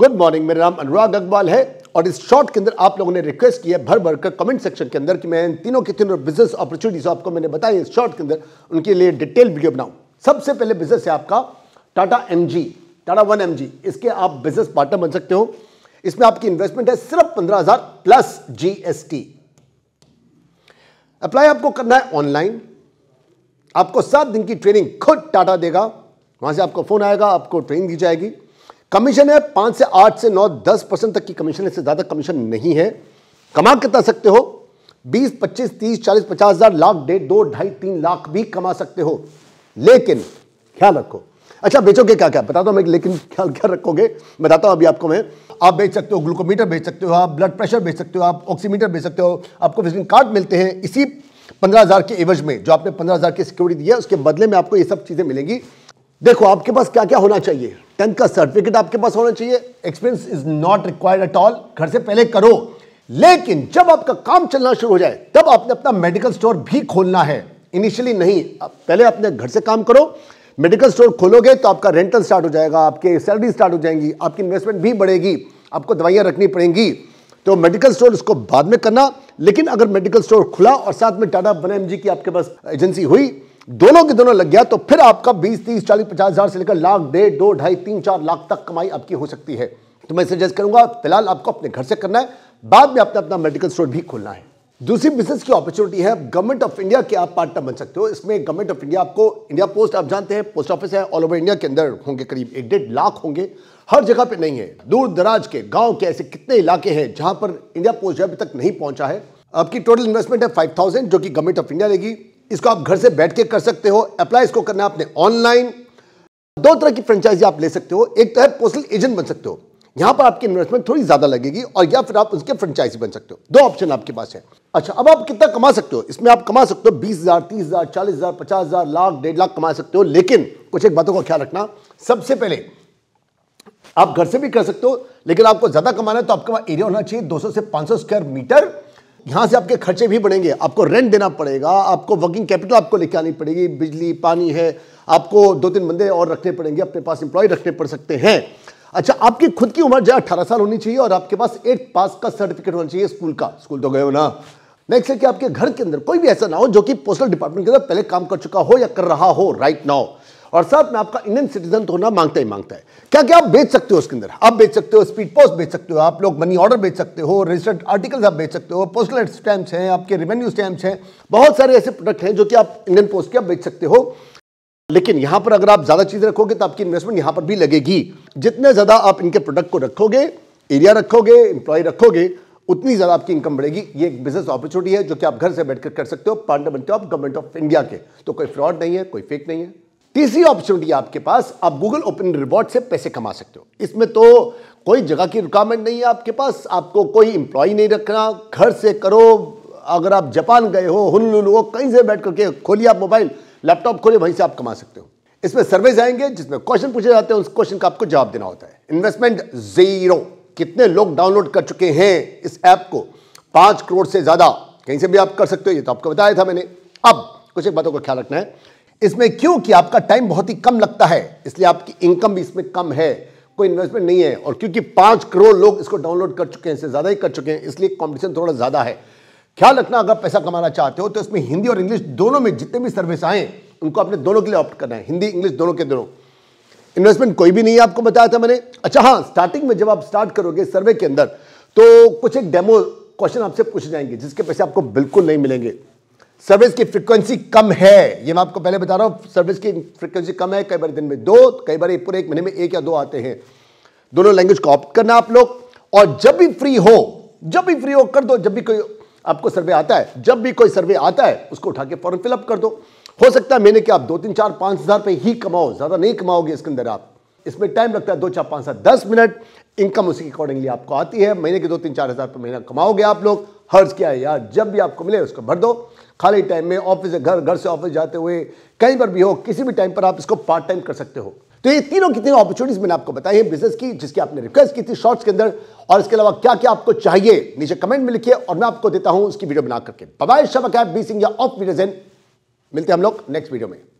good morning मेरा नाम अनुराग अग्रवाल है और इस शॉर्ट के अंदर आप लोगों ने रिक्वेस्ट किया भर भर कर कमेंट सेक्शन के अंदर कि मैं इन तीनों के तीनों बिजनेस अपॉर्चुनिटीज आपको मैंने बताई इस शॉर्ट के अंदर उनके लिए डिटेल वीडियो बनाऊं सबसे पहले बिजनेस है आपका Tata M Tata one M इसके आप बिजनेस पार्टनर बन सकते हो इसमें आपकी इन्वेस्टमेंट है सिर्फ पंद्रह हजार प्लस जीएसटी अप्लाई आपको करना है ऑनलाइन आपको सात दिन की ट्रेनिंग खुद टाटा देगा वहां से आपको फोन आएगा आपको ट्रेनिंग दी जाएगी कमीशन है पांच से आठ से नौ दस परसेंट तक की कमीशन इससे ज़्यादा कमीशन नहीं है कमा कितना सकते हो बीस पच्चीस तीस चालीस पचास हज़ार लाख डेढ़ दो ढाई तीन लाख भी कमा सकते हो लेकिन ख्याल रखो अच्छा बेचोगे क्या क्या बताता हूं लेकिन ख्याल क्या रखोगे बताता हूं अभी आपको मैं आप बेच सकते हो ग्लूकोमीटर बेच सकते हो आप ब्लड प्रेशर बेच सकते हो आप ऑक्सीमीटर बेच सकते हो आपको विजिटिंग कार्ड मिलते हैं इसी पंद्रह हज़ार के एवज में जो आपने पंद्रह हज़ार की सिक्योरिटी दी है उसके बदले में आपको ये सब चीज़ें मिलेंगी देखो आपके पास क्या क्या होना चाहिए टेंथ का सर्टिफिकेट आपके पास होना चाहिए experience is not required at all घर से पहले करो लेकिन जब आपका काम चलना शुरू हो जाए तब आपने अपना मेडिकल स्टोर भी खोलना है इनिशियली नहीं पहले अपने घर से काम करो मेडिकल स्टोर खोलोगे तो आपका रेंटल स्टार्ट हो जाएगा आपके सैलरी स्टार्ट हो जाएंगी आपकी इन्वेस्टमेंट भी बढ़ेगी आपको दवाइयां रखनी पड़ेंगी तो मेडिकल स्टोर इसको बाद में करना लेकिन अगर मेडिकल स्टोर खुला और साथ में टाटा बनाएम एम की आपके पास एजेंसी हुई दोनों के दोनों लग गया तो फिर आपका बीस तीस चालीस पचास हजार से लेकर लाख डेढ़ दो ढाई तीन चार लाख तक कमाई आपकी हो सकती है तो मैं सजेस्ट करूंगा फिलहाल आपको अपने घर से करना है बाद में आपने अपना मेडिकल स्टोर भी खोलना है दूसरी बिजनेस की अपॉर्चुनिटी है गवर्नमेंट ऑफ इंडिया के आप पार्टनर बन सकते हो इसमें गवर्नमेंट ऑफ इंडिया आपको इंडिया पोस्ट आप जानते हैं पोस्ट ऑफिस है ऑल ओवर इंडिया के अंदर होंगे करीब एक डेढ़ लाख होंगे हर जगह पर नहीं है दूर दराज के गांव के ऐसे कितने इलाके हैं जहां पर इंडिया पोस्ट अभी तक नहीं पहुंचा है आपकी टोटल इन्वेस्टमेंट है फाइव थाउजेंड जो कि गवर्नमेंट ऑफ इंडिया लेगी इसको आप घर से बैठ के कर सकते हो अप्लाई इसको करना आपने ऑनलाइन दो तरह की फ्रेंचाइजी आप ले सकते हो एक तो है पोस्टल एजेंट बन सकते हो यहां पर आपकी इन्वेस्टमेंट थोड़ी ज्यादा लगेगी और या फिर आप उसके फ्रेंचाइजी बन सकते हो दो ऑप्शन आपके पास है अच्छा अब आप कितना कमा सकते हो इसमें आप कमा सकते हो बीस हजार तीस हजार चालीस हजार पचास हजार लाख डेढ़ लाख कमा सकते हो लेकिन कुछ एक बातों का ख्याल रखना सबसे पहले आप घर से भी कर सकते हो लेकिन आपको ज्यादा कमाना है तो आपके पास एरिया होना चाहिए दो से पांच स्क्वायर मीटर यहाँ से आपके खर्चे भी बढ़ेंगे आपको रेंट देना पड़ेगा आपको वर्किंग कैपिटल आपको लेके आनी पड़ेगी बिजली पानी है आपको दो तीन बंदे और रखने पड़ेंगे अपने पास एम्प्लॉय रखने पड़ सकते हैं अच्छा आपकी खुद की उम्र जो अठारह साल होनी चाहिए और आपके पास एट पास का सर्टिफिकेट होना चाहिए स्कूल का स्कूल तो गए हो ना नेक्स्ट है कि आपके घर के अंदर कोई भी ऐसा ना हो जो कि पोस्टल डिपार्टमेंट के अंदर पहले काम कर चुका हो या कर रहा हो राइट नाउ और साथ में आपका इंडियन सिटीजन तो होना मांगता ही मांगता है क्या क्या आप बेच सकते हो उसके अंदर आप बेच सकते हो स्पीड पोस्ट बेच सकते हो आप लोग मनी ऑर्डर बेच सकते हो रजिस्टर्ड आर्टिकल्स आप बेच सकते हो पोस्टल स्टैम्प्स हैं आपके रेवेन्यू स्टैम्प्स हैं बहुत सारे ऐसे प्रोडक्ट हैं जो कि आप इंडियन पोस्ट के आप बेच सकते हो लेकिन यहां पर अगर आप ज्यादा चीज रखोगे तो आपकी इन्वेस्टमेंट यहां पर भी लगेगी जितने ज्यादा आप इनके प्रोडक्ट को रखोगे एरिया रखोगे इंप्लॉय रखोगे उतनी ज्यादा आपकी इनकम बढ़ेगी ये एक बिजनेस अपॉर्चुनिटी है जो कि आप घर से बैठकर कर सकते हो पार्टनर बनते हो आप गवर्नमेंट ऑफ इंडिया के तो कोई फ्रॉड नहीं है कोई फेक नहीं है तीसरी अपॉर्चुनिटी आपके पास आप गूगल ओपन रिवॉर्ड से पैसे कमा सकते हो इसमें तो कोई जगह की रिक्वायरमेंट नहीं है आपके पास आपको कोई इंप्लॉय नहीं रखना घर से करो अगर आप जापान गए हो हुनलुलु हो कहीं से बैठ करके खोलिए आप मोबाइल लैपटॉप खोलिए वहीं से आप कमा सकते हो इसमें सर्वेज आएंगे जिसमें क्वेश्चन पूछे जाते हैं उस क्वेश्चन का आपको जवाब देना होता है इन्वेस्टमेंट जीरो कितने लोग डाउनलोड कर चुके हैं इस ऐप को पांच करोड़ से ज़्यादा कहीं से भी आप कर सकते हो ये तो आपको बताया था मैंने अब कुछ एक बातों का ख्याल रखना है इसमें क्योंकि आपका टाइम बहुत ही कम लगता है इसलिए आपकी इनकम भी इसमें कम है कोई इन्वेस्टमेंट नहीं है और क्योंकि पांच करोड़ लोग इसको डाउनलोड कर चुके हैं इससे ज़्यादा ही कर चुके हैं इसलिए कॉम्पिटिशन थोड़ा ज़्यादा है ख्याल रखना अगर पैसा कमाना चाहते हो तो इसमें हिंदी और इंग्लिश दोनों में जितने भी सर्विस आए उनको आपने दोनों के लिए ऑप्ट करना है हिंदी इंग्लिश दोनों के दोनों इन्वेस्टमेंट कोई भी नहीं है आपको बताया था मैंने अच्छा हाँ स्टार्टिंग में जब आप स्टार्ट करोगे सर्वे के अंदर तो कुछ एक डेमो क्वेश्चन आपसे पूछे जाएंगे जिसके पैसे आपको बिल्कुल नहीं मिलेंगे सर्विस की फ्रिक्वेंसी कम है ये मैं आपको पहले बता रहा हूँ सर्विस की फ्रिक्वेंसी कम है कई बार दिन में दो कई बार पूरे एक महीने में एक या दो आते हैं दोनों लैंग्वेज को ऑप्ट करना आप लोग और जब भी फ्री हो जब भी फ्री हो कर दो जब भी कोई आपको सर्वे आता है जब भी कोई सर्वे आता है उसको उठा के फॉर्म फिलअप कर दो हो सकता है महीने के आप दो तीन चार पाँच हज़ार रुपये ही कमाओ ज़्यादा नहीं कमाओगे इसके अंदर आप इसमें टाइम लगता है दो चार पाँच सात दस मिनट इनकम उसी अकॉर्डिंगली आपको आती है महीने के दो तीन चार हज़ार रुपये महीना कमाओगे आप लोग हर्ज क्या है यार जब भी आपको मिले उसको भर दो खाली टाइम में ऑफिस से घर घर से ऑफिस जाते हुए कहीं पर भी हो किसी भी टाइम पर आप इसको पार्ट टाइम कर सकते हो तो ये तीनों की तीनों अपॉर्चुनिटीज मैंने आपको बताई है बिजनेस की जिसकी आपने रिक्वेस्ट की थी शॉर्ट्स के अंदर और इसके अलावा क्या क्या आपको चाहिए नीचे कमेंट में लिखिए और मैं आपको देता हूं उसकी वीडियो बना करके बबाई शबक है बी सिंह या ऑफ वीडियो मिलते हैं हम लोग नेक्स्ट वीडियो में